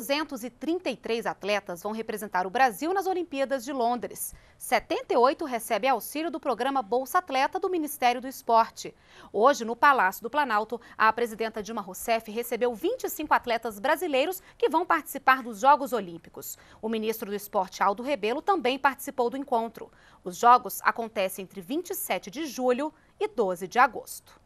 233 atletas vão representar o Brasil nas Olimpíadas de Londres. 78 recebem auxílio do programa Bolsa Atleta do Ministério do Esporte. Hoje, no Palácio do Planalto, a presidenta Dilma Rousseff recebeu 25 atletas brasileiros que vão participar dos Jogos Olímpicos. O ministro do Esporte, Aldo Rebelo, também participou do encontro. Os Jogos acontecem entre 27 de julho e 12 de agosto.